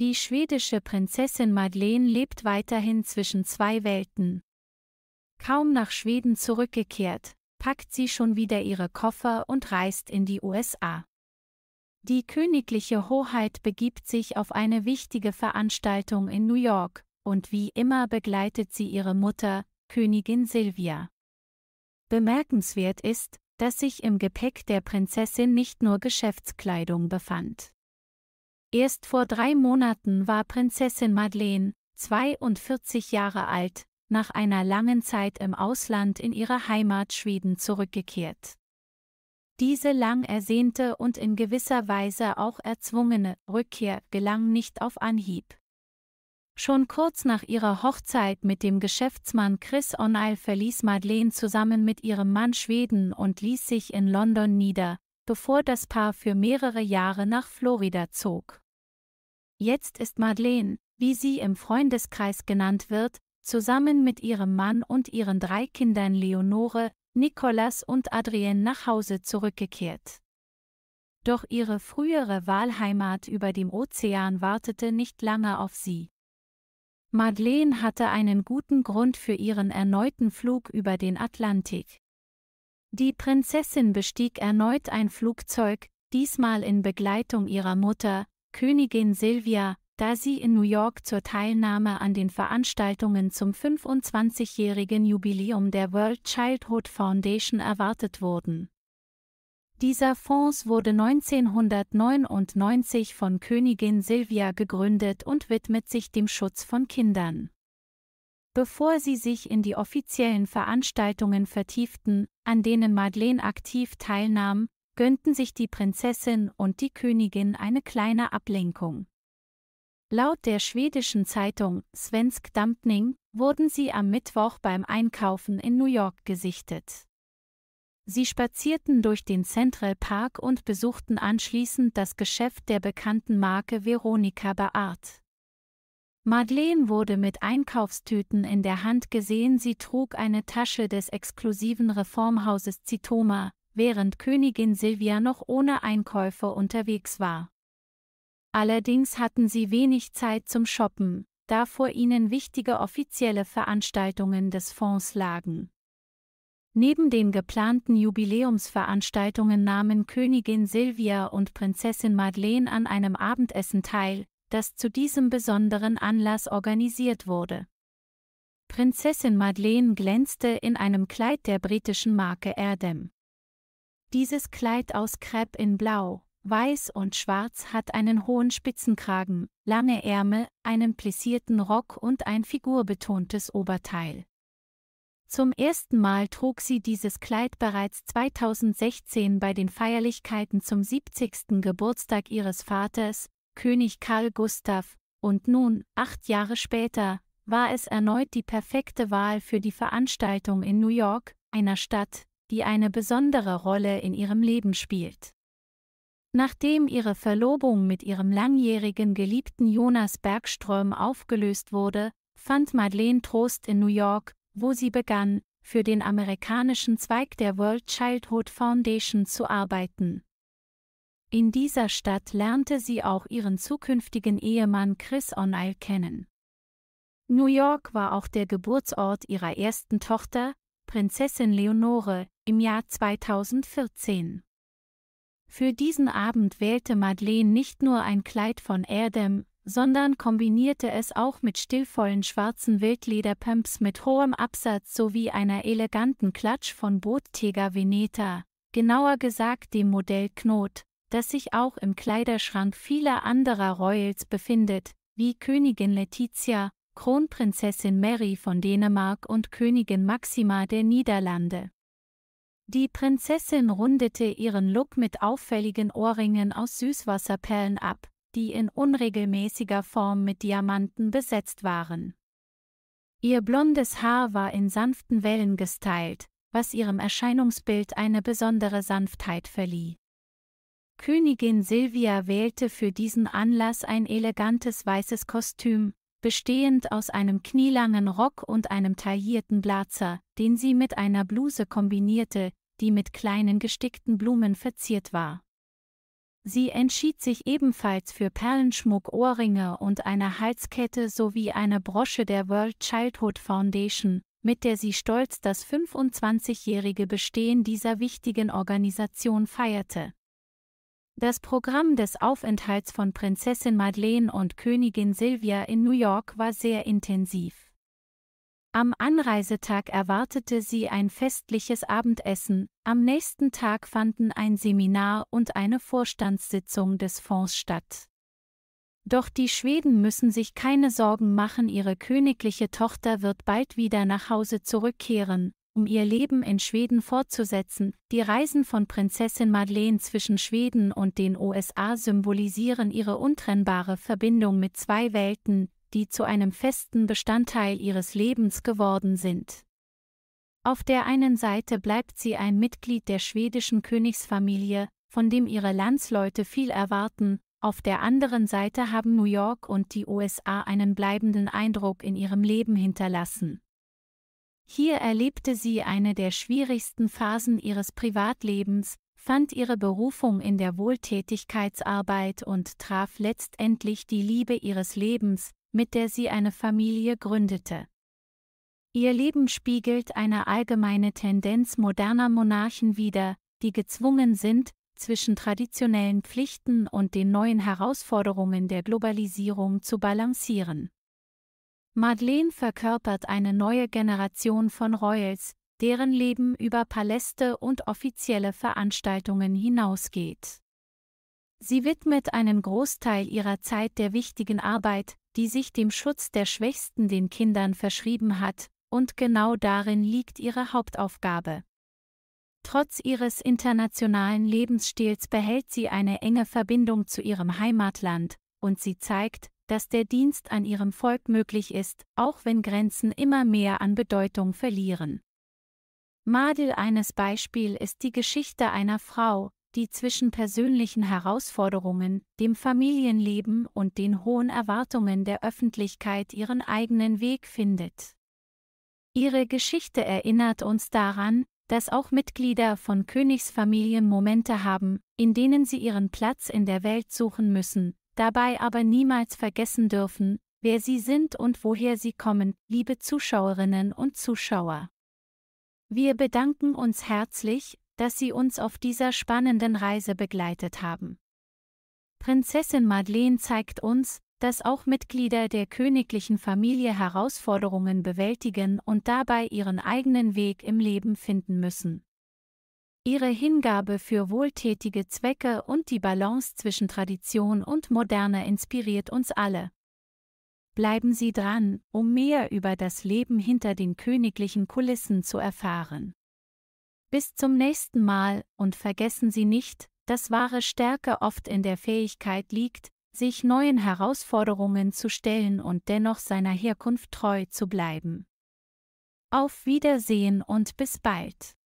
Die schwedische Prinzessin Madeleine lebt weiterhin zwischen zwei Welten. Kaum nach Schweden zurückgekehrt, packt sie schon wieder ihre Koffer und reist in die USA. Die königliche Hoheit begibt sich auf eine wichtige Veranstaltung in New York, und wie immer begleitet sie ihre Mutter, Königin Silvia. Bemerkenswert ist, dass sich im Gepäck der Prinzessin nicht nur Geschäftskleidung befand. Erst vor drei Monaten war Prinzessin Madeleine, 42 Jahre alt, nach einer langen Zeit im Ausland in ihre Heimat Schweden zurückgekehrt. Diese lang ersehnte und in gewisser Weise auch erzwungene Rückkehr gelang nicht auf Anhieb. Schon kurz nach ihrer Hochzeit mit dem Geschäftsmann Chris O'Neill verließ Madeleine zusammen mit ihrem Mann Schweden und ließ sich in London nieder, bevor das Paar für mehrere Jahre nach Florida zog. Jetzt ist Madeleine, wie sie im Freundeskreis genannt wird, zusammen mit ihrem Mann und ihren drei Kindern Leonore, Nicolas und Adrienne nach Hause zurückgekehrt. Doch ihre frühere Wahlheimat über dem Ozean wartete nicht lange auf sie. Madeleine hatte einen guten Grund für ihren erneuten Flug über den Atlantik. Die Prinzessin bestieg erneut ein Flugzeug, diesmal in Begleitung ihrer Mutter, Königin Silvia, da sie in New York zur Teilnahme an den Veranstaltungen zum 25-jährigen Jubiläum der World Childhood Foundation erwartet wurden. Dieser Fonds wurde 1999 von Königin Silvia gegründet und widmet sich dem Schutz von Kindern. Bevor sie sich in die offiziellen Veranstaltungen vertieften, an denen Madeleine aktiv teilnahm, gönnten sich die Prinzessin und die Königin eine kleine Ablenkung. Laut der schwedischen Zeitung Svensk Dampning wurden sie am Mittwoch beim Einkaufen in New York gesichtet. Sie spazierten durch den Central Park und besuchten anschließend das Geschäft der bekannten Marke Veronika Baart. Madeleine wurde mit Einkaufstüten in der Hand gesehen, sie trug eine Tasche des exklusiven Reformhauses Zitoma, während Königin Silvia noch ohne Einkäufe unterwegs war. Allerdings hatten sie wenig Zeit zum Shoppen, da vor ihnen wichtige offizielle Veranstaltungen des Fonds lagen. Neben den geplanten Jubiläumsveranstaltungen nahmen Königin Silvia und Prinzessin Madeleine an einem Abendessen teil, das zu diesem besonderen Anlass organisiert wurde. Prinzessin Madeleine glänzte in einem Kleid der britischen Marke Erdem. Dieses Kleid aus Crepe in Blau, Weiß und Schwarz hat einen hohen Spitzenkragen, lange Ärmel, einen plissierten Rock und ein figurbetontes Oberteil. Zum ersten Mal trug sie dieses Kleid bereits 2016 bei den Feierlichkeiten zum 70. Geburtstag ihres Vaters, König Karl Gustav, und nun, acht Jahre später, war es erneut die perfekte Wahl für die Veranstaltung in New York, einer Stadt, die eine besondere Rolle in ihrem Leben spielt. Nachdem ihre Verlobung mit ihrem langjährigen Geliebten Jonas Bergström aufgelöst wurde, fand Madeleine Trost in New York, wo sie begann, für den amerikanischen Zweig der World Childhood Foundation zu arbeiten. In dieser Stadt lernte sie auch ihren zukünftigen Ehemann Chris O'Neill kennen. New York war auch der Geburtsort ihrer ersten Tochter, Prinzessin Leonore, im Jahr 2014. Für diesen Abend wählte Madeleine nicht nur ein Kleid von Erdem, sondern kombinierte es auch mit stillvollen schwarzen Wildlederpumps mit hohem Absatz sowie einer eleganten Klatsch von Bottega Veneta, genauer gesagt dem Modell Knot, das sich auch im Kleiderschrank vieler anderer Royals befindet, wie Königin Letizia, Kronprinzessin Mary von Dänemark und Königin Maxima der Niederlande. Die Prinzessin rundete ihren Look mit auffälligen Ohrringen aus Süßwasserperlen ab, die in unregelmäßiger Form mit Diamanten besetzt waren. Ihr blondes Haar war in sanften Wellen gestylt, was ihrem Erscheinungsbild eine besondere Sanftheit verlieh. Königin Silvia wählte für diesen Anlass ein elegantes weißes Kostüm, bestehend aus einem knielangen Rock und einem taillierten Blazer, den sie mit einer Bluse kombinierte, die mit kleinen gestickten Blumen verziert war. Sie entschied sich ebenfalls für Perlenschmuck, Ohrringe und eine Halskette sowie eine Brosche der World Childhood Foundation, mit der sie stolz das 25-jährige Bestehen dieser wichtigen Organisation feierte. Das Programm des Aufenthalts von Prinzessin Madeleine und Königin Silvia in New York war sehr intensiv. Am Anreisetag erwartete sie ein festliches Abendessen, am nächsten Tag fanden ein Seminar und eine Vorstandssitzung des Fonds statt. Doch die Schweden müssen sich keine Sorgen machen, ihre königliche Tochter wird bald wieder nach Hause zurückkehren, um ihr Leben in Schweden fortzusetzen. Die Reisen von Prinzessin Madeleine zwischen Schweden und den USA symbolisieren ihre untrennbare Verbindung mit zwei Welten, die zu einem festen Bestandteil ihres Lebens geworden sind. Auf der einen Seite bleibt sie ein Mitglied der schwedischen Königsfamilie, von dem ihre Landsleute viel erwarten, auf der anderen Seite haben New York und die USA einen bleibenden Eindruck in ihrem Leben hinterlassen. Hier erlebte sie eine der schwierigsten Phasen ihres Privatlebens, fand ihre Berufung in der Wohltätigkeitsarbeit und traf letztendlich die Liebe ihres Lebens, mit der sie eine Familie gründete. Ihr Leben spiegelt eine allgemeine Tendenz moderner Monarchen wider, die gezwungen sind, zwischen traditionellen Pflichten und den neuen Herausforderungen der Globalisierung zu balancieren. Madeleine verkörpert eine neue Generation von Royals, deren Leben über Paläste und offizielle Veranstaltungen hinausgeht. Sie widmet einen Großteil ihrer Zeit der wichtigen Arbeit, die sich dem Schutz der Schwächsten den Kindern verschrieben hat, und genau darin liegt ihre Hauptaufgabe. Trotz ihres internationalen Lebensstils behält sie eine enge Verbindung zu ihrem Heimatland, und sie zeigt, dass der Dienst an ihrem Volk möglich ist, auch wenn Grenzen immer mehr an Bedeutung verlieren. Madel eines Beispiel ist die Geschichte einer Frau, die zwischen persönlichen Herausforderungen, dem Familienleben und den hohen Erwartungen der Öffentlichkeit ihren eigenen Weg findet. Ihre Geschichte erinnert uns daran, dass auch Mitglieder von Königsfamilien Momente haben, in denen sie ihren Platz in der Welt suchen müssen, dabei aber niemals vergessen dürfen, wer sie sind und woher sie kommen, liebe Zuschauerinnen und Zuschauer. Wir bedanken uns herzlich, dass Sie uns auf dieser spannenden Reise begleitet haben. Prinzessin Madeleine zeigt uns, dass auch Mitglieder der königlichen Familie Herausforderungen bewältigen und dabei ihren eigenen Weg im Leben finden müssen ihre Hingabe für wohltätige Zwecke und die Balance zwischen Tradition und Moderne inspiriert uns alle. Bleiben Sie dran, um mehr über das Leben hinter den königlichen Kulissen zu erfahren. Bis zum nächsten Mal, und vergessen Sie nicht, dass wahre Stärke oft in der Fähigkeit liegt, sich neuen Herausforderungen zu stellen und dennoch seiner Herkunft treu zu bleiben. Auf Wiedersehen und bis bald.